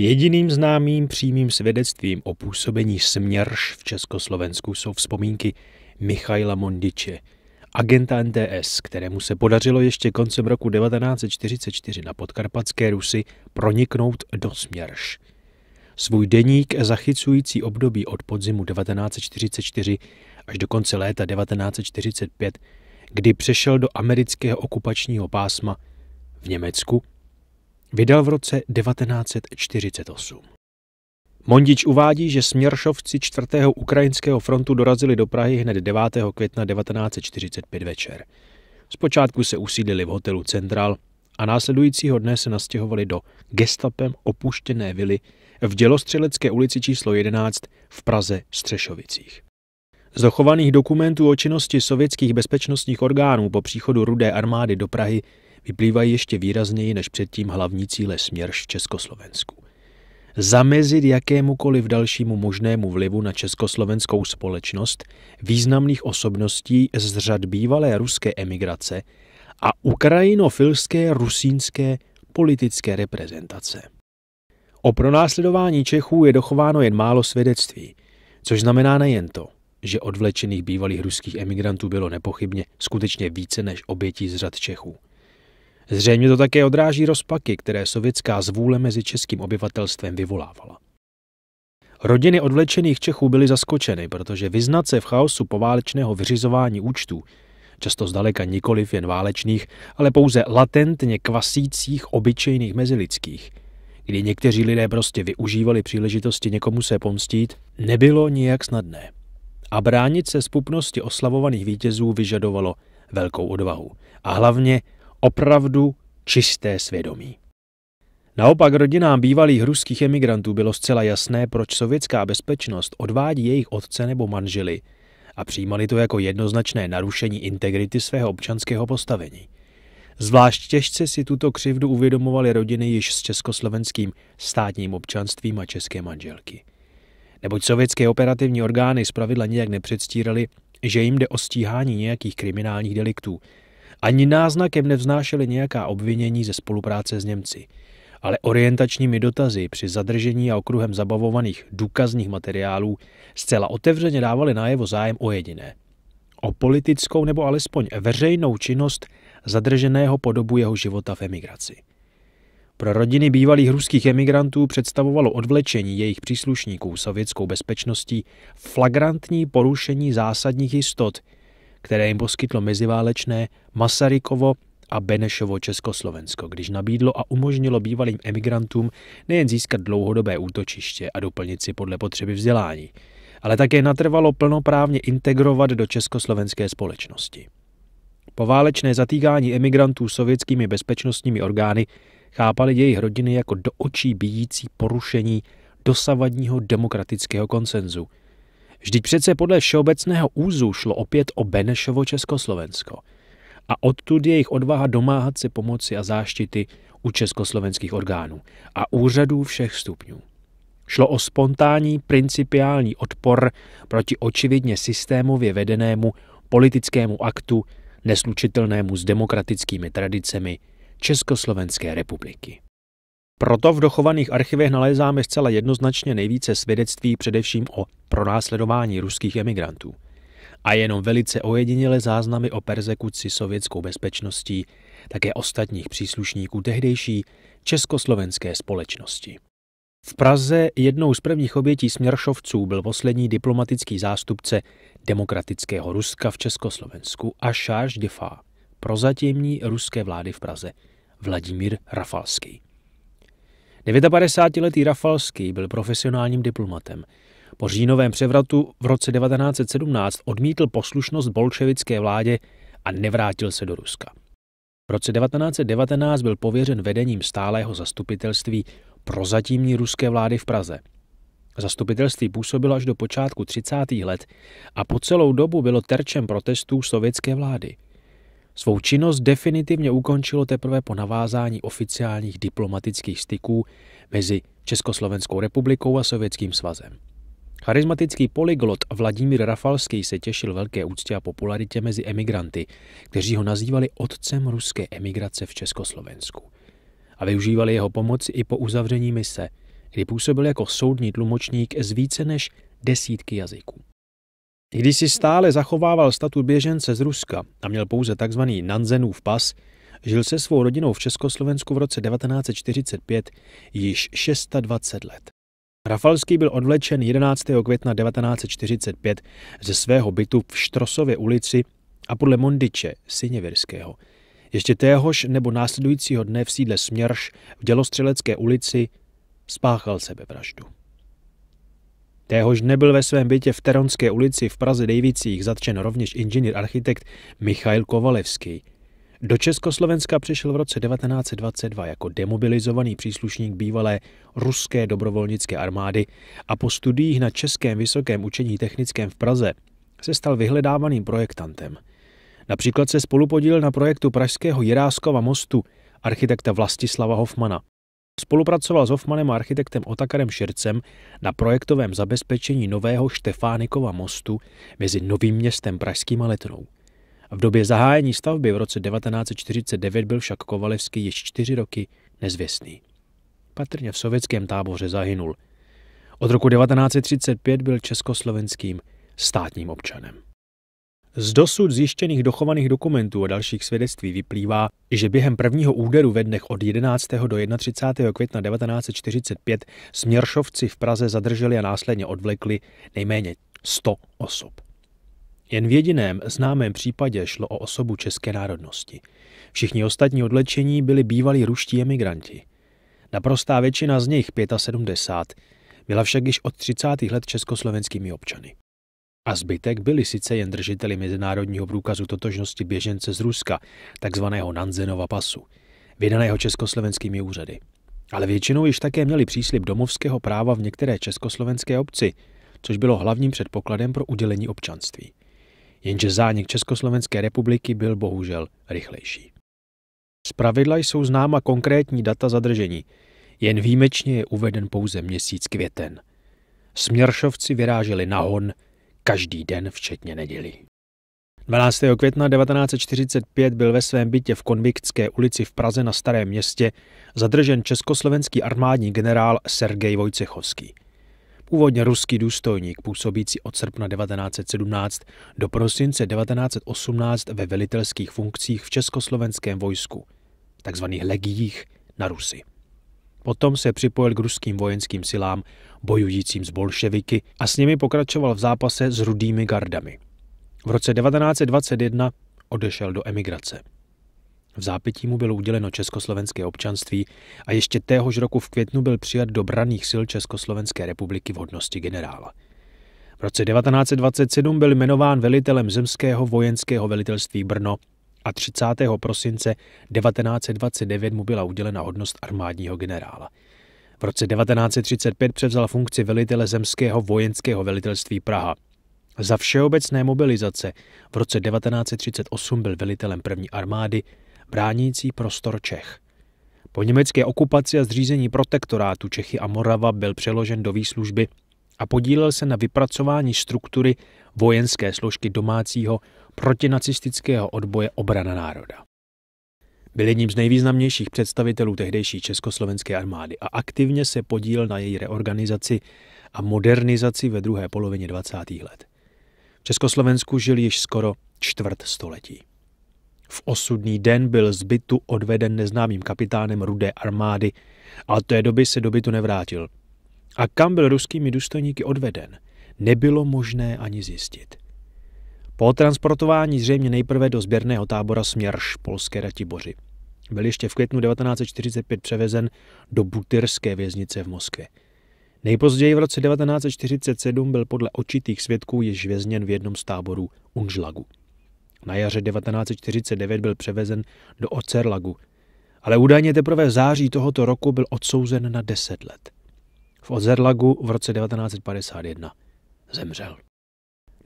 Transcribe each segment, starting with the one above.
Jediným známým přímým svědectvím o působení směrš v Československu jsou vzpomínky Michaila Mondiče, agenta NTS, kterému se podařilo ještě koncem roku 1944 na podkarpatské Rusy proniknout do směrš. Svůj deník zachycující období od podzimu 1944 až do konce léta 1945, kdy přešel do amerického okupačního pásma v Německu vydal v roce 1948. Mondič uvádí, že směršovci 4. ukrajinského frontu dorazili do Prahy hned 9. května 1945 večer. Zpočátku se usídlili v hotelu Central a následujícího dne se nastěhovali do gestapem opuštěné vily v dělostřelecké ulici číslo 11 v Praze Střešovicích. Z dochovaných dokumentů o činnosti sovětských bezpečnostních orgánů po příchodu Rudé armády do Prahy vyplývají ještě výrazněji než předtím hlavní cíle směrš v Československu. Zamezit jakémukoliv dalšímu možnému vlivu na československou společnost významných osobností z řad bývalé ruské emigrace a ukrajinofilské rusínské politické reprezentace. O pronásledování Čechů je dochováno jen málo svědectví, což znamená nejen to, že odvlečených bývalých ruských emigrantů bylo nepochybně skutečně více než obětí z řad Čechů. Zřejmě to také odráží rozpaky, které sovětská zvůle mezi českým obyvatelstvem vyvolávala. Rodiny odvlečených Čechů byly zaskočeny, protože vyznat se v chaosu poválečného vyřizování účtů, často zdaleka nikoliv jen válečných, ale pouze latentně kvasících obyčejných mezilidských, kdy někteří lidé prostě využívali příležitosti někomu se pomstít, nebylo nijak snadné. A bránit se spupnosti oslavovaných vítězů vyžadovalo velkou odvahu. A hlavně opravdu čisté svědomí. Naopak rodinám bývalých ruských emigrantů bylo zcela jasné, proč sovětská bezpečnost odvádí jejich otce nebo manžely a přijímali to jako jednoznačné narušení integrity svého občanského postavení. Zvlášť těžce si tuto křivdu uvědomovaly rodiny již s československým státním občanstvím a české manželky. Neboť sovětské operativní orgány zpravidla nijak nepředstírali, že jim jde o stíhání nějakých kriminálních deliktů – ani náznakem nevznášeli nějaká obvinění ze spolupráce s Němci, ale orientačními dotazy při zadržení a okruhem zabavovaných důkazních materiálů zcela otevřeně dávali najevo zájem o jediné. O politickou nebo alespoň veřejnou činnost zadrženého po dobu jeho života v emigraci. Pro rodiny bývalých ruských emigrantů představovalo odvlečení jejich příslušníků sovětskou bezpečností flagrantní porušení zásadních jistot – které jim poskytlo meziválečné Masarykovo a Benešovo Československo, když nabídlo a umožnilo bývalým emigrantům nejen získat dlouhodobé útočiště a doplnit si podle potřeby vzdělání, ale také natrvalo plnoprávně integrovat do československé společnosti. Poválečné zatýkání emigrantů sovětskými bezpečnostními orgány chápali jejich rodiny jako do očí bíjící porušení dosavadního demokratického konsenzu – Vždyť přece podle všeobecného úzu šlo opět o Benešovo Československo. A odtud jejich odvaha domáhat se pomoci a záštity u československých orgánů a úřadů všech stupňů. Šlo o spontánní principiální odpor proti očividně systémově vedenému politickému aktu neslučitelnému s demokratickými tradicemi Československé republiky. Proto v dochovaných archivech nalézáme zcela jednoznačně nejvíce svědectví především o pronásledování ruských emigrantů a jenom velice ojediněle záznamy o persekuci sovětskou bezpečností, také ostatních příslušníků tehdejší československé společnosti. V Praze jednou z prvních obětí směršovců byl poslední diplomatický zástupce demokratického Ruska v Československu a Šáš Defa, prozatímní ruské vlády v Praze, Vladimír Rafalský. 59-letý Rafalský byl profesionálním diplomatem. Po říjnovém převratu v roce 1917 odmítl poslušnost bolševické vládě a nevrátil se do Ruska. V roce 1919 byl pověřen vedením stálého zastupitelství prozatímní ruské vlády v Praze. Zastupitelství působilo až do počátku 30. let a po celou dobu bylo terčem protestů sovětské vlády – Svou činnost definitivně ukončilo teprve po navázání oficiálních diplomatických styků mezi Československou republikou a Sovětským svazem. Charismatický polyglot Vladimír Rafalský se těšil velké úctě a popularitě mezi emigranty, kteří ho nazývali otcem ruské emigrace v Československu. A využívali jeho pomoci i po uzavření mise, kdy působil jako soudní tlumočník z více než desítky jazyků. I když si stále zachovával statut běžence z Ruska a měl pouze tzv. Nanzenův pas, žil se svou rodinou v Československu v roce 1945 již 620 let. Rafalský byl odvlečen 11. května 1945 ze svého bytu v Štrosově ulici a podle Mondiče, Siněvirského. Ještě téhož nebo následujícího dne v sídle Směrš v Dělostřelecké ulici spáchal sebevraždu. Téhož nebyl ve svém bytě v Teronské ulici v Praze Dejvicích zatčen rovněž inženýr architekt Michail Kovalevský. Do Československa přišel v roce 1922 jako demobilizovaný příslušník bývalé ruské dobrovolnické armády a po studiích na Českém vysokém učení technickém v Praze se stal vyhledávaným projektantem. Například se spolupodílil na projektu pražského Jiráskova mostu architekta Vlastislava Hofmana. Spolupracoval s Hoffmanem a architektem Otakarem Šircem na projektovém zabezpečení nového Štefánikova mostu mezi Novým městem Pražským a Letnou. V době zahájení stavby v roce 1949 byl však Kovalevský již čtyři roky nezvěstný. Patrně v sovětském táboře zahynul. Od roku 1935 byl československým státním občanem. Z dosud zjištěných dochovaných dokumentů a dalších svědectví vyplývá, že během prvního úderu ve dnech od 11. do 31. května 1945 směršovci v Praze zadrželi a následně odvlekli nejméně 100 osob. Jen v jediném známém případě šlo o osobu české národnosti. Všichni ostatní odlečení byli bývalí ruští emigranti. Naprostá většina z nich, 75, byla však již od 30. let československými občany a zbytek byli sice jen držiteli mezinárodního průkazu totožnosti běžence z Ruska, takzvaného Nanzenova pasu, vydaného československými úřady. Ale většinou již také měli příslip domovského práva v některé československé obci, což bylo hlavním předpokladem pro udělení občanství. Jenže zánik Československé republiky byl bohužel rychlejší. pravidla jsou známa konkrétní data zadržení, jen výjimečně je uveden pouze měsíc květen. Směršovci vyráželi na hon každý den, včetně neděli. 12. května 1945 byl ve svém bytě v Konviktské ulici v Praze na Starém městě zadržen československý armádní generál Sergej Vojcechovský. Původně ruský důstojník působící od srpna 1917 do prosince 1918 ve velitelských funkcích v československém vojsku, takzvaných legiích na Rusy. Potom se připojil k ruským vojenským silám bojujícím s bolševiky a s nimi pokračoval v zápase s rudými gardami. V roce 1921 odešel do emigrace. V zápětí mu bylo uděleno československé občanství a ještě téhož roku v květnu byl přijat do braných sil Československé republiky v hodnosti generála. V roce 1927 byl jmenován velitelem zemského vojenského velitelství Brno a 30. prosince 1929 mu byla udělena hodnost armádního generála. V roce 1935 převzal funkci velitele zemského vojenského velitelství Praha. Za všeobecné mobilizace v roce 1938 byl velitelem první armády, bránící prostor Čech. Po německé okupaci a zřízení protektorátu Čechy a Morava byl přeložen do výslužby a podílel se na vypracování struktury vojenské složky domácího protinacistického odboje Obrana národa. Byl jedním z nejvýznamnějších představitelů tehdejší československé armády a aktivně se podílel na její reorganizaci a modernizaci ve druhé polovině 20. let. V Československu žil již skoro čtvrt století. V osudný den byl z bytu odveden neznámým kapitánem rudé armády a od té doby se do bytu nevrátil – a kam byl ruskými důstojníky odveden, nebylo možné ani zjistit. Po transportování zřejmě nejprve do sběrného tábora Směrš polské Ratiboři. Byl ještě v květnu 1945 převezen do butyrské věznice v Moskvě. Nejpozději v roce 1947 byl podle očitých svědků již vězněn v jednom z táborů Unžlagu. Na jaře 1949 byl převezen do Ocerlagu, ale údajně teprve v září tohoto roku byl odsouzen na 10 let v Ozerlagu v roce 1951. Zemřel.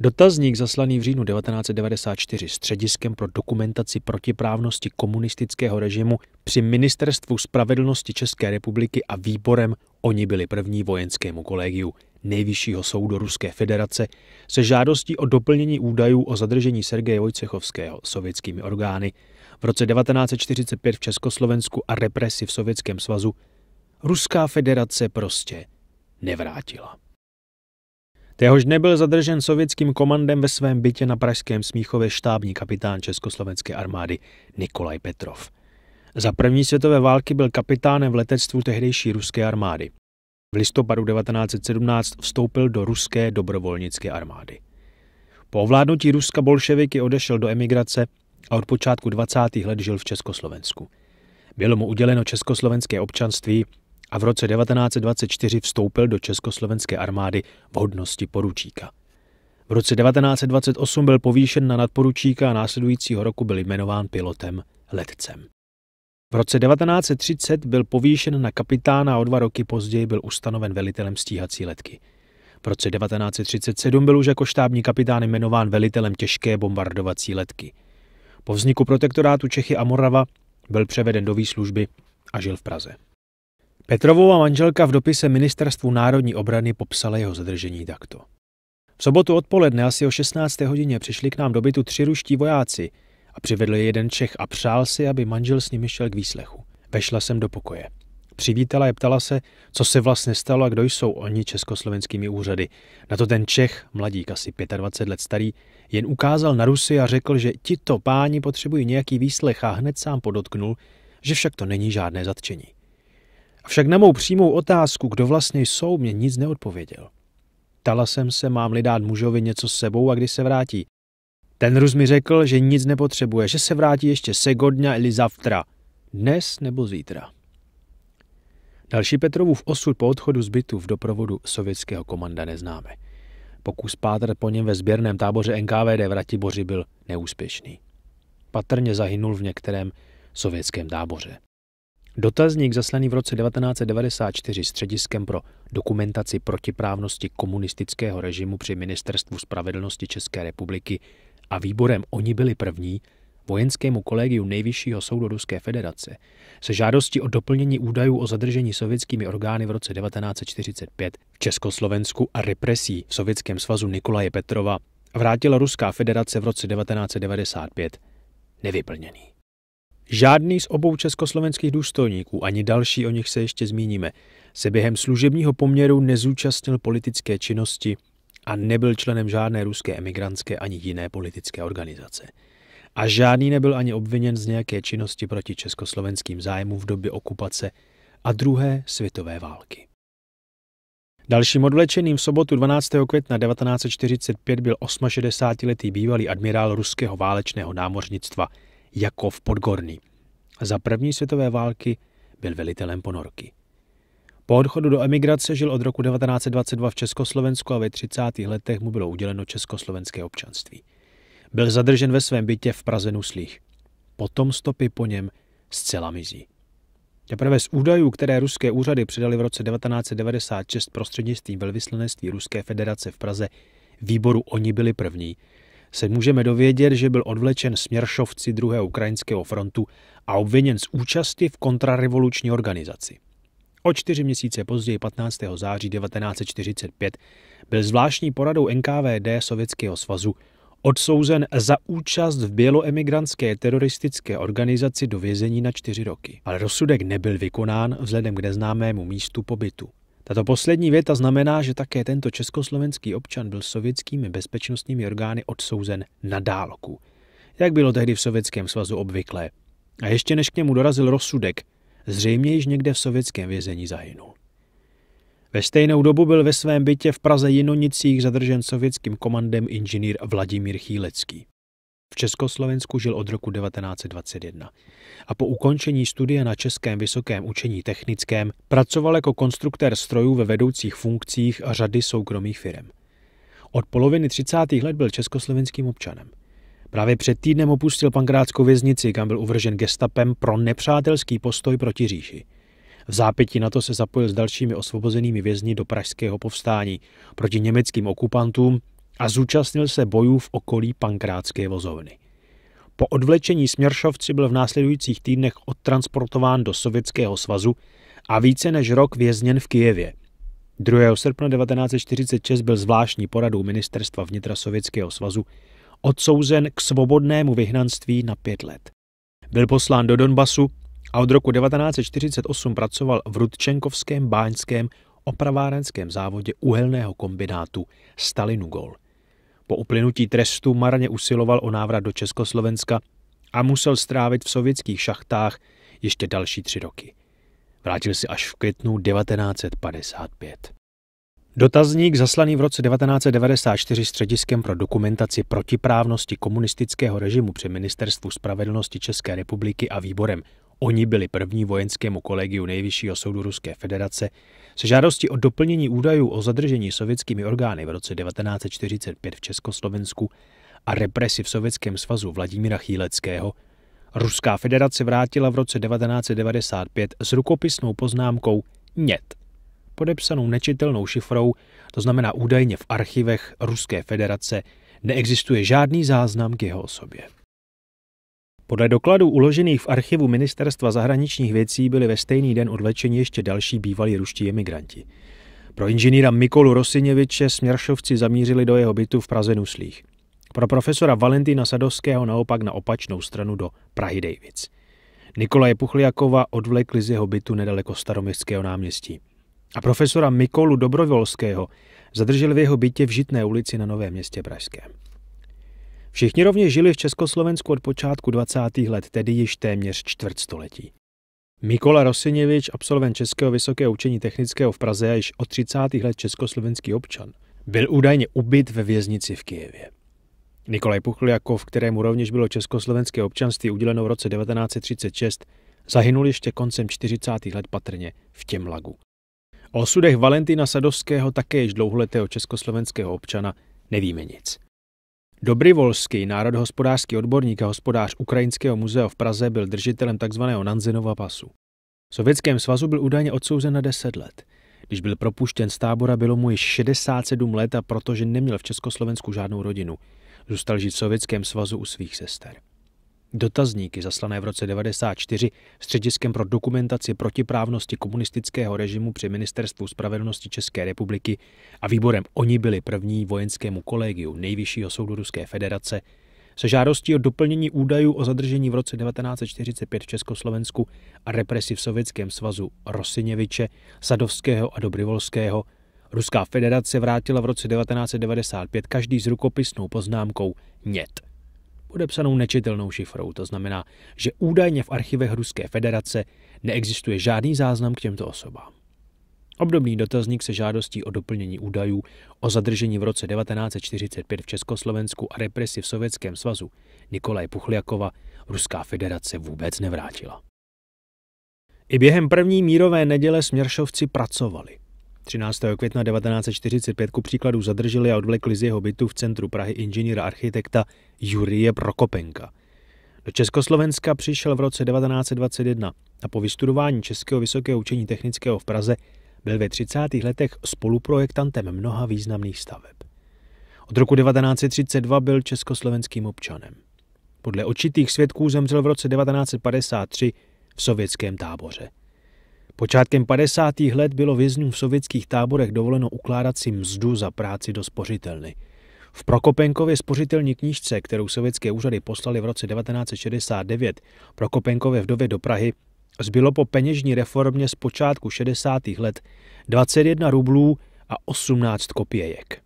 Dotazník zaslaný v říjnu 1994 střediskem pro dokumentaci protiprávnosti komunistického režimu při Ministerstvu spravedlnosti České republiky a výborem oni byli první vojenskému kolegiu Nejvyššího soudu Ruské federace se žádostí o doplnění údajů o zadržení Sergeje Vojcechovského sovětskými orgány v roce 1945 v Československu a represi v Sovětském svazu Ruská federace prostě nevrátila. Téhož nebyl zadržen sovětským komandem ve svém bytě na Pražském Smíchově štábní kapitán Československé armády Nikolaj Petrov. Za první světové války byl kapitánem v letectvu tehdejší ruské armády. V listopadu 1917 vstoupil do ruské dobrovolnické armády. Po ovládnutí Ruska bolševiky odešel do emigrace a od počátku 20. let žil v Československu. Bylo mu uděleno československé občanství a v roce 1924 vstoupil do československé armády v hodnosti poručíka. V roce 1928 byl povýšen na nadporučíka a následujícího roku byl jmenován pilotem letcem. V roce 1930 byl povýšen na kapitána a o dva roky později byl ustanoven velitelem stíhací letky. V roce 1937 byl už jako štábní kapitán jmenován velitelem těžké bombardovací letky. Po vzniku protektorátu Čechy a Morava byl převeden do výslužby a žil v Praze. Petrovova manželka v dopise Ministerstvu národní obrany popsala jeho zadržení takto. V sobotu odpoledne asi o 16. hodině přišli k nám do bytu tři ruští vojáci a přivedli jeden Čech a přál si, aby manžel s nimi šel k výslechu. Vešla jsem do pokoje. Přivítala je ptala se, co se vlastně stalo a kdo jsou oni československými úřady. Na to ten Čech, mladík asi 25 let starý, jen ukázal na Rusy a řekl, že tito páni potřebují nějaký výslech a hned sám podotknul, že však to není žádné zatčení. Avšak na mou přímou otázku, kdo vlastně jsou, mě nic neodpověděl. Tala jsem se, mám-li dát mužovi něco s sebou a kdy se vrátí. Ten Rus mi řekl, že nic nepotřebuje, že se vrátí ještě segodňa ili zavtra. Dnes nebo zítra. Další Petrovův osud po odchodu z bytu v doprovodu sovětského komanda neznáme. Pokus pátr po něm ve sběrném táboře NKVD v Ratiboři byl neúspěšný. Patrně zahynul v některém sovětském táboře. Dotazník zaslaný v roce 1994 Střediskem pro dokumentaci protiprávnosti komunistického režimu při Ministerstvu spravedlnosti České republiky a výborem Oni byli první vojenskému kolegiu Nejvyššího soudu Ruské federace se žádostí o doplnění údajů o zadržení sovětskými orgány v roce 1945 v Československu a represí v Sovětském svazu Nikolaje Petrova vrátila Ruská federace v roce 1995 nevyplněný. Žádný z obou československých důstojníků, ani další, o nich se ještě zmíníme, se během služebního poměru nezúčastnil politické činnosti a nebyl členem žádné ruské emigrantské ani jiné politické organizace. A žádný nebyl ani obviněn z nějaké činnosti proti československým zájmům v době okupace a druhé světové války. Dalším odvlečeným v sobotu 12. května 1945 byl 68-letý bývalý admirál ruského válečného námořnictva – Jakov Podgorný. Za první světové války byl velitelem ponorky. Po odchodu do emigrace žil od roku 1922 v Československu a ve 30. letech mu bylo uděleno československé občanství. Byl zadržen ve svém bytě v Praze Nuslích. Potom stopy po něm zcela mizí. Teprve z údajů, které ruské úřady předali v roce 1996 prostřednictvím velvyslanectví Ruské federace v Praze, výboru oni byli první, se můžeme dovědět, že byl odvlečen směršovci druhé ukrajinského frontu a obviněn z účasti v kontrarevoluční organizaci. O čtyři měsíce později, 15. září 1945, byl zvláštní poradou NKVD Sovětského svazu odsouzen za účast v běloemigrantské teroristické organizaci do vězení na čtyři roky. Ale rozsudek nebyl vykonán vzhledem k neznámému místu pobytu. Tato poslední věta znamená, že také tento československý občan byl sovětskými bezpečnostními orgány odsouzen na dálku, jak bylo tehdy v Sovětském svazu obvyklé. A ještě než k němu dorazil rozsudek, zřejmě již někde v sovětském vězení zahynul. Ve stejnou dobu byl ve svém bytě v Praze Jinonicích zadržen sovětským komandem inženýr Vladimír Chílecký. V Československu žil od roku 1921 a po ukončení studia na Českém vysokém učení technickém pracoval jako konstruktér strojů ve vedoucích funkcích a řady soukromých firm. Od poloviny 30. let byl československým občanem. Právě před týdnem opustil Pankrátskou věznici, kam byl uvržen gestapem pro nepřátelský postoj proti říši. V zápěti na to se zapojil s dalšími osvobozenými vězni do pražského povstání proti německým okupantům a zúčastnil se bojů v okolí pankrátské vozovny. Po odvlečení Směršovci byl v následujících týdnech odtransportován do Sovětského svazu a více než rok vězněn v Kijevě. 2. srpna 1946 byl zvláštní poradou ministerstva vnitra Sovětského svazu odsouzen k svobodnému vyhnanství na pět let. Byl poslán do Donbasu a od roku 1948 pracoval v Rudčenkovském báňském opravárenském závodě uhelného kombinátu Stalinugol. Po uplynutí trestu marně usiloval o návrat do Československa a musel strávit v sovětských šachtách ještě další tři roky. Vrátil se až v květnu 1955. Dotazník zaslaný v roce 1994 střediskem pro dokumentaci protiprávnosti komunistického režimu při Ministerstvu spravedlnosti České republiky a výborem Oni byli první vojenskému kolegiu Nejvyššího soudu Ruské federace se žádosti o doplnění údajů o zadržení sovětskými orgány v roce 1945 v Československu a represi v Sovětském svazu Vladimíra Chýleckého, Ruská federace vrátila v roce 1995 s rukopisnou poznámkou NET, podepsanou nečitelnou šifrou, to znamená údajně v archivech Ruské federace, neexistuje žádný záznam k jeho osobě. Podle dokladů uložených v archivu Ministerstva zahraničních věcí byli ve stejný den odlečeni ještě další bývalí ruští emigranti. Pro inženýra Mikolu Rosiněviče směršovci zamířili do jeho bytu v Praze Nuslích. Pro profesora Valentina Sadovského naopak na opačnou stranu do Prahy Davids. Nikolaje Puchliakova odvlekli z jeho bytu nedaleko staroměstského náměstí. A profesora Mikolu Dobrovolského zadrželi v jeho bytě v Žitné ulici na Novém městě Pražském. Všichni rovněž žili v Československu od počátku 20. let, tedy již téměř čtvrtstoletí. Mikola Rosiněvič, absolvent Českého vysokého učení technického v Praze a již od 30. let československý občan, byl údajně ubyt ve věznici v Kijevě. Nikolaj Puchliakov, kterému rovněž bylo československé občanství uděleno v roce 1936, zahynul ještě koncem 40. let patrně v Těmlagu. O osudech Valentina Sadovského, také již dlouholetého československého občana, nevíme nic. Dobrivolský, Volsky, národohospodářský odborník a hospodář Ukrajinského muzea v Praze, byl držitelem tzv. Nanzinova pasu. V Sovětském svazu byl údajně odsouzen na 10 let. Když byl propuštěn z tábora, bylo mu již 67 let a protože neměl v Československu žádnou rodinu, zůstal žít v Sovětském svazu u svých sester. Dotazníky zaslané v roce 1994 Střediskem pro dokumentaci protiprávnosti komunistického režimu při Ministerstvu spravedlnosti České republiky a výborem oni byli první vojenskému kolegiu Nejvyššího soudu Ruské federace se žádostí o doplnění údajů o zadržení v roce 1945 v Československu a represi v Sovětském svazu Rosiněviče, Sadovského a Dobrivolského Ruská federace vrátila v roce 1995 každý s rukopisnou poznámkou Nět podepsanou nečitelnou šifrou. To znamená, že údajně v archivech Ruské federace neexistuje žádný záznam k těmto osobám. Obdobný dotazník se žádostí o doplnění údajů o zadržení v roce 1945 v Československu a represi v Sovětském svazu Nikolaj Puchliakova Ruská federace vůbec nevrátila. I během první mírové neděle Směršovci pracovali. 13. května 1945 ku příkladu zadrželi a odvlekli z jeho bytu v centru Prahy inženýra architekta Jurie Prokopenka. Do Československa přišel v roce 1921 a po vystudování Českého vysokého učení technického v Praze byl ve 30. letech spoluprojektantem mnoha významných staveb. Od roku 1932 byl československým občanem. Podle očitých svědků zemřel v roce 1953 v sovětském táboře. Počátkem 50. let bylo vězňům v sovětských táborech dovoleno ukládat si mzdu za práci do spořitelny. V Prokopenkově spořitelní knížce, kterou sovětské úřady poslali v roce 1969 Prokopenkově vdově do Prahy, zbylo po peněžní reformě z počátku 60. let 21 rublů a 18 kopějek.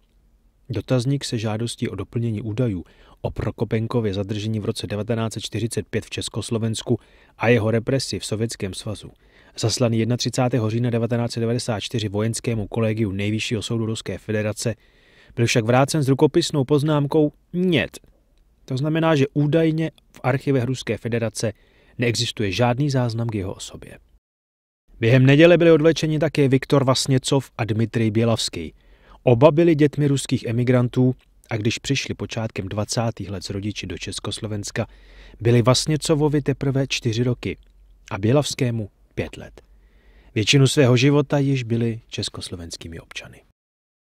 Dotazník se žádostí o doplnění údajů o Prokopenkově zadržení v roce 1945 v Československu a jeho represi v Sovětském svazu zaslaný 31. října 1994 vojenskému kolegiu Nejvyššího soudu Ruské federace, byl však vrácen s rukopisnou poznámkou Nět. To znamená, že údajně v archive Ruské federace neexistuje žádný záznam k jeho osobě. Během neděle byli odvlečeni také Viktor Vasněcov a Dmitrij Bělavský. Oba byli dětmi ruských emigrantů a když přišli počátkem 20. let s rodiči do Československa, byli Vasněcovovi teprve čtyři roky a Bělavskému pět let. Většinu svého života již byli československými občany.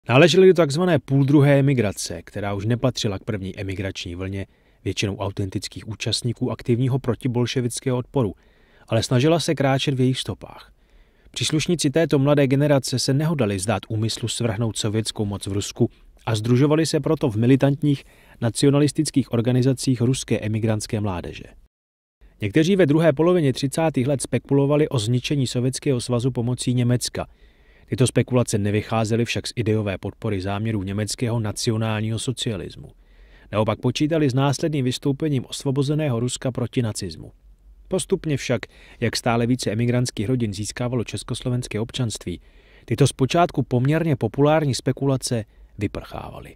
Náleželi do tzv. půldruhé emigrace, která už nepatřila k první emigrační vlně většinou autentických účastníků aktivního protibolševického odporu, ale snažila se kráčet v jejich stopách. Příslušníci této mladé generace se nehodali zdát úmyslu svrhnout sovětskou moc v Rusku a združovali se proto v militantních nacionalistických organizacích ruské emigrantské mládeže. Někteří ve druhé polovině 30. let spekulovali o zničení Sovětského svazu pomocí Německa. Tyto spekulace nevycházely však z ideové podpory záměrů německého nacionálního socialismu. Naopak počítali s následným vystoupením osvobozeného Ruska proti nacismu. Postupně však, jak stále více emigrantských rodin získávalo československé občanství, tyto zpočátku poměrně populární spekulace vyprchávaly.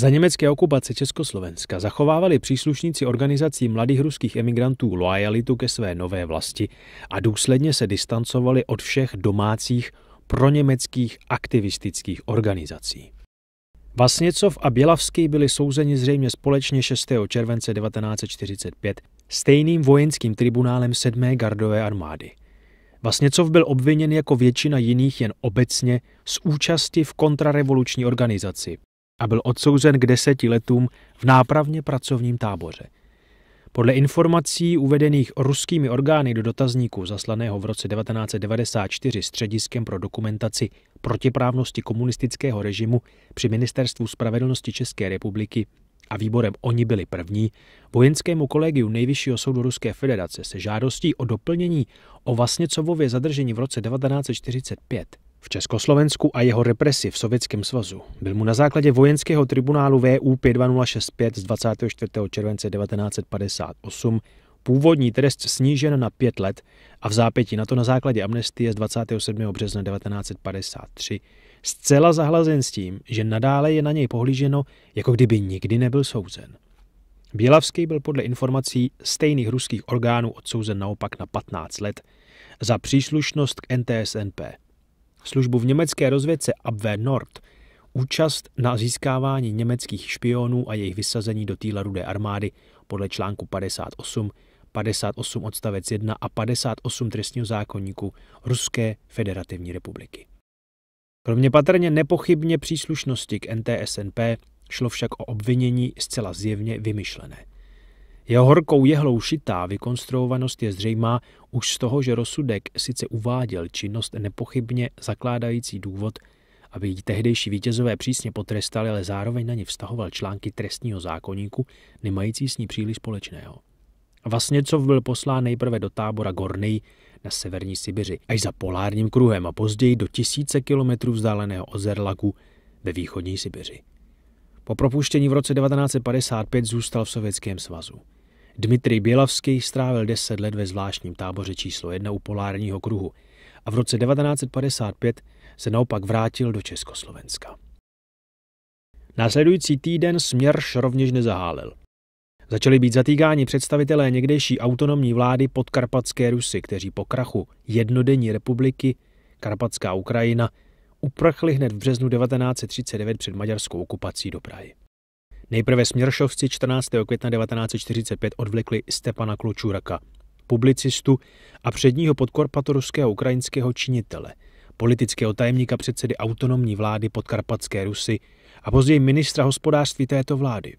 Za německé okupace Československa zachovávali příslušníci organizací mladých ruských emigrantů loajalitu ke své nové vlasti a důsledně se distancovali od všech domácích proněmeckých aktivistických organizací. Vasněcov a Bělavský byli souzeni zřejmě společně 6. července 1945 stejným vojenským tribunálem 7. gardové armády. Vasněcov byl obviněn jako většina jiných jen obecně z účasti v kontrarevoluční organizaci, a byl odsouzen k deseti letům v nápravně pracovním táboře. Podle informací uvedených ruskými orgány do dotazníku zaslaného v roce 1994 střediskem pro dokumentaci protiprávnosti komunistického režimu při Ministerstvu spravedlnosti České republiky a výborem oni byli první, vojenskému kolegiu Nejvyššího soudu Ruské federace se žádostí o doplnění o Vasněcovově zadržení v roce 1945 v Československu a jeho represi v Sovětském svazu byl mu na základě vojenského tribunálu VU 52065 z 24. července 1958 původní trest snížen na pět let a v zápěti na to na základě amnestie z 27. března 1953 zcela zahlazen s tím, že nadále je na něj pohlíženo, jako kdyby nikdy nebyl souzen. Bělavský byl podle informací stejných ruských orgánů odsouzen naopak na 15 let za příslušnost k NTSNP – službu v německé rozvědce Abwehr Nord, účast na získávání německých špionů a jejich vysazení do týla rudé armády podle článku 58, 58 odstavec 1 a 58 trestního zákonníku Ruské federativní republiky. Kromě patrně nepochybně příslušnosti k NTSNP šlo však o obvinění zcela zjevně vymyšlené. Jeho horkou jehlou šitá vykonstruovanost je zřejmá už z toho, že rozsudek sice uváděl činnost nepochybně zakládající důvod, aby ji tehdejší vítězové přísně potrestali, ale zároveň na ně vztahoval články trestního zákoníku, nemající s ní příliš společného. Vasněcov byl poslán nejprve do tábora Gornej na severní Sibiři, až za polárním kruhem a později do tisíce kilometrů vzdáleného Ozerlaku ve východní Sibiři. Po propuštění v roce 1955 zůstal v Sovětském svazu. Dmitry Bělavský strávil 10 let ve zvláštním táboře číslo 1 u polárního kruhu a v roce 1955 se naopak vrátil do Československa. Následující týden Směrš rovněž nezahálil. Začali být zatýkáni představitelé někdejší autonomní vlády podkarpatské Rusy, kteří po krachu jednodenní republiky Karpatská Ukrajina uprchli hned v březnu 1939 před maďarskou okupací do Prahy. Nejprve Směršovci 14. května 1945 odvlekli Stepana Klučuraka, publicistu a předního podkorpatoruského ukrajinského činitele, politického tajemníka předsedy autonomní vlády podkarpatské Rusy a později ministra hospodářství této vlády.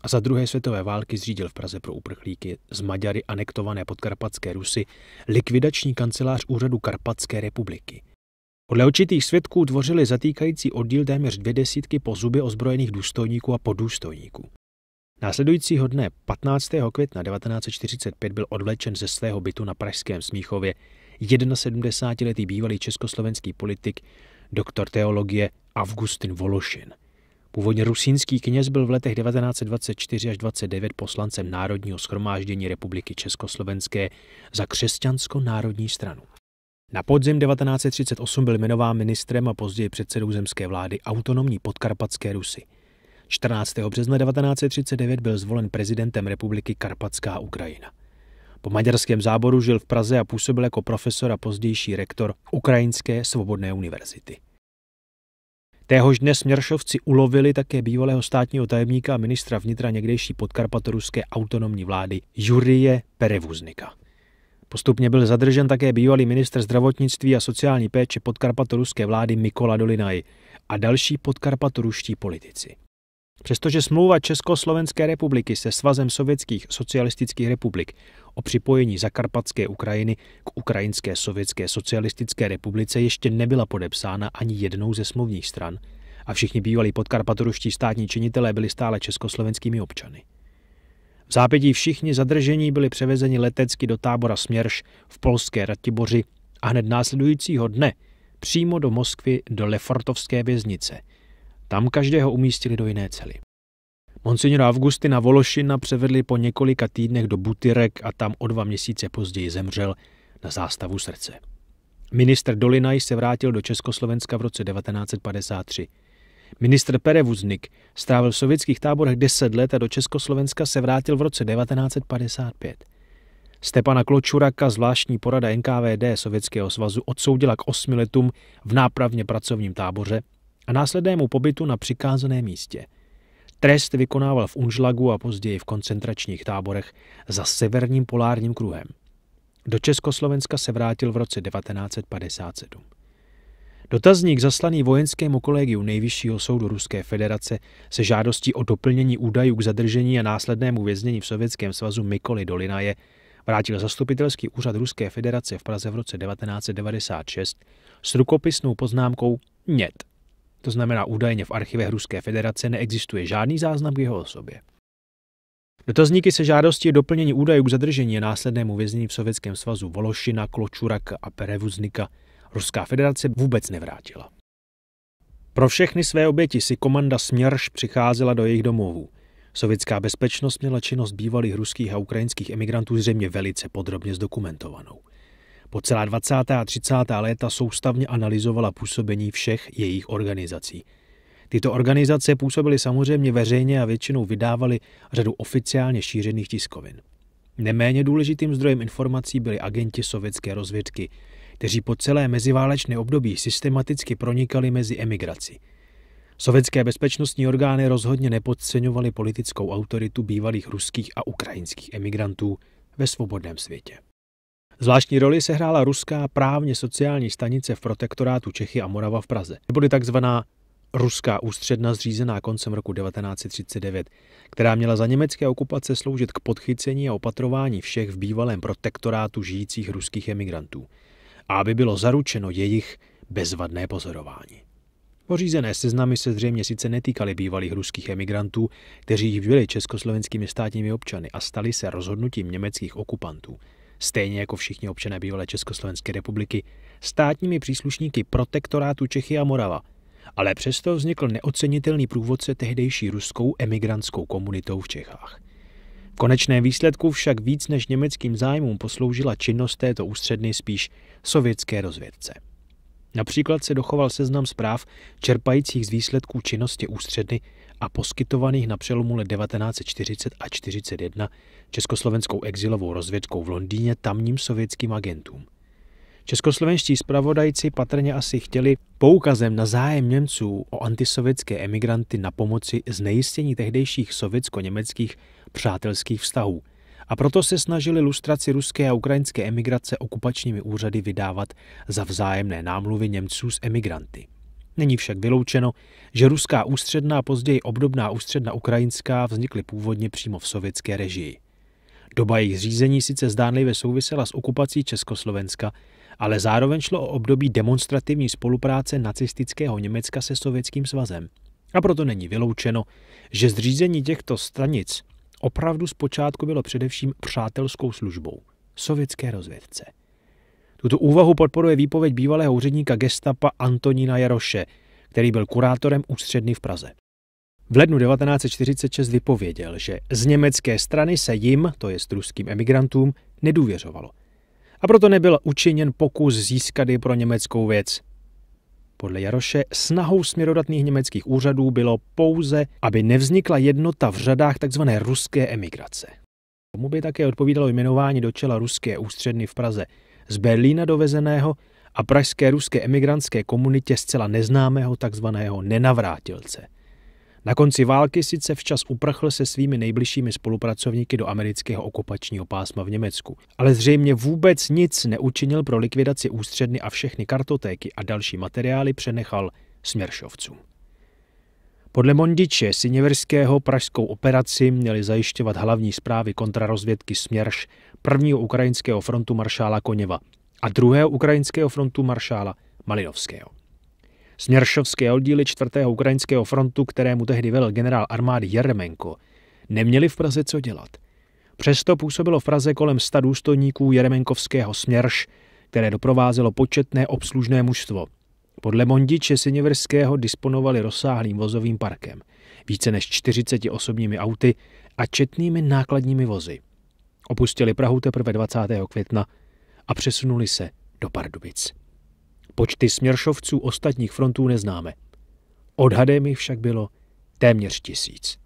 A za druhé světové války zřídil v Praze pro uprchlíky z Maďary anektované podkarpatské Rusy likvidační kancelář úřadu Karpatské republiky – podle očitých svědků tvořili zatýkající oddíl téměř dvě desítky po zuby ozbrojených důstojníků a podůstojníků. Následujícího dne 15. května 1945 byl odvlečen ze svého bytu na Pražském Smíchově 71-letý bývalý československý politik, doktor teologie Augustin Vološin. Původně rusínský kněz byl v letech 1924 až 29 poslancem Národního schromáždění Republiky Československé za křesťansko-národní stranu. Na podzim 1938 byl jmenován ministrem a později předsedou zemské vlády autonomní podkarpatské Rusy. 14. března 1939 byl zvolen prezidentem republiky Karpatská Ukrajina. Po maďarském záboru žil v Praze a působil jako profesor a pozdější rektor Ukrajinské svobodné univerzity. Téhož dne směršovci ulovili také bývalého státního tajemníka a ministra vnitra někdejší podkarpatoruské autonomní vlády Jurije Perevuznika. Postupně byl zadržen také bývalý ministr zdravotnictví a sociální péče podkarpatoruské vlády Mikola Dolinaj a další podkarpatoruští politici. Přestože smlouva Československé republiky se Svazem sovětských socialistických republik o připojení zakarpatské Ukrajiny k Ukrajinské sovětské socialistické republice ještě nebyla podepsána ani jednou ze smluvních stran a všichni bývalí podkarpatoruští státní činitelé byli stále československými občany. V zápětí všichni zadržení byli převezeni letecky do tábora Směrš v polské Ratiboři a hned následujícího dne přímo do Moskvy do Lefortovské věznice. Tam každého umístili do jiné cely. Monsignora Augustina Vološina převedli po několika týdnech do Butyrek a tam o dva měsíce později zemřel na zástavu srdce. Minister Dolinaj se vrátil do Československa v roce 1953. Ministr Perevuznik strávil v sovětských táborech 10 let a do Československa se vrátil v roce 1955. Stepana Kločuraka, zvláštní porada NKVD Sovětského svazu, odsoudila k osmi letům v nápravně pracovním táboře a následnému pobytu na přikázaném místě. Trest vykonával v Unžlagu a později v koncentračních táborech za severním polárním kruhem. Do Československa se vrátil v roce 1957. Dotazník zaslaný vojenskému kolegiu Nejvyššího soudu Ruské federace se žádostí o doplnění údajů k zadržení a následnému věznění v Sovětském svazu Mikoly Dolinaje vrátil zastupitelský úřad Ruské federace v Praze v roce 1996 s rukopisnou poznámkou NET. To znamená, údajně v archive Ruské federace neexistuje žádný záznam k jeho osobě. Dotazníky se žádosti o doplnění údajů k zadržení a následnému věznění v Sovětském svazu Vološina, Kločurak a Perevuznika – Ruská federace vůbec nevrátila. Pro všechny své oběti si komanda Směrš přicházela do jejich domovů. Sovětská bezpečnost měla činnost bývalých ruských a ukrajinských emigrantů zřejmě velice podrobně zdokumentovanou. Po celá 20. a 30. léta soustavně analyzovala působení všech jejich organizací. Tyto organizace působily samozřejmě veřejně a většinou vydávaly řadu oficiálně šířených tiskovin. Neméně důležitým zdrojem informací byli agenti sovětské rozvědky, kteří po celé meziválečné období systematicky pronikali mezi emigraci. Sovětské bezpečnostní orgány rozhodně nepodceňovaly politickou autoritu bývalých ruských a ukrajinských emigrantů ve svobodném světě. Zvláštní roli sehrála ruská právně sociální stanice v protektorátu Čechy a Morava v Praze, Byly takzvaná ruská ústředna zřízená koncem roku 1939, která měla za německé okupace sloužit k podchycení a opatrování všech v bývalém protektorátu žijících ruských emigrantů – a aby bylo zaručeno jejich bezvadné pozorování. Pořízené seznamy se zřejmě sice netýkaly bývalých ruských emigrantů, kteří již byli československými státními občany a stali se rozhodnutím německých okupantů. Stejně jako všichni občané bývalé Československé republiky, státními příslušníky protektorátu Čechy a Morava. Ale přesto vznikl neocenitelný průvodce tehdejší ruskou emigrantskou komunitou v Čechách konečné výsledku však víc než německým zájmům posloužila činnost této ústředny spíš sovětské rozvědce. Například se dochoval seznam zpráv čerpajících z výsledků činnosti ústředny a poskytovaných na přelomu let 1940 a 1941 československou exilovou rozvědkou v Londýně tamním sovětským agentům. Českoslovenští zpravodajci patrně asi chtěli poukazem na zájem Němců o antisovětské emigranty na pomoci znejistění tehdejších sovětsko-německých přátelských vztahů. A proto se snažili lustraci ruské a ukrajinské emigrace okupačními úřady vydávat za vzájemné námluvy Němců s emigranty. Není však vyloučeno, že ruská ústředná, později obdobná ústředna ukrajinská vznikly původně přímo v sovětské režii. Doba jejich řízení sice zdánlivě souvisela s okupací Československa, ale zároveň šlo o období demonstrativní spolupráce nacistického Německa se Sovětským svazem. A proto není vyloučeno, že zřízení těchto stanic opravdu zpočátku bylo především přátelskou službou sovětské rozvědce. Tuto úvahu podporuje výpověď bývalého úředníka gestapa Antonína Jaroše, který byl kurátorem ústředny v Praze. V lednu 1946 vypověděl, že z německé strany se jim, to je ruským emigrantům, nedůvěřovalo. A proto nebyl učiněn pokus získat i pro německou věc, podle Jaroše snahou směrodatných německých úřadů bylo pouze, aby nevznikla jednota v řadách tzv. ruské emigrace. Tomu by také odpovídalo jmenování do čela ruské ústředny v Praze z Berlína dovezeného a pražské ruské emigrantské komunitě zcela neznámého tzv. nenavrátilce – na konci války sice včas uprchl se svými nejbližšími spolupracovníky do amerického okupačního pásma v Německu, ale zřejmě vůbec nic neučinil pro likvidaci ústředny a všechny kartotéky a další materiály přenechal směršovcům. Podle Mondiče si něverského pražskou operaci měli zajišťovat hlavní zprávy kontrarozvědky Směrš, prvního ukrajinského frontu maršála Koněva a druhého ukrajinského frontu maršála Malinovského. Směršovské oddíly 4. ukrajinského frontu, kterému tehdy velel generál armády Jeremenko, neměli v Praze co dělat. Přesto působilo v Praze kolem sta důstojníků Jeremenkovského směrš, které doprovázelo početné obslužné mužstvo. Podle Mondiče Siněverského disponovali rozsáhlým vozovým parkem, více než 40 osobními auty a četnými nákladními vozy. Opustili Prahu teprve 20. května a přesunuli se do Pardubic. Počty směršovců ostatních frontů neznáme. Odhadem jich však bylo téměř tisíc.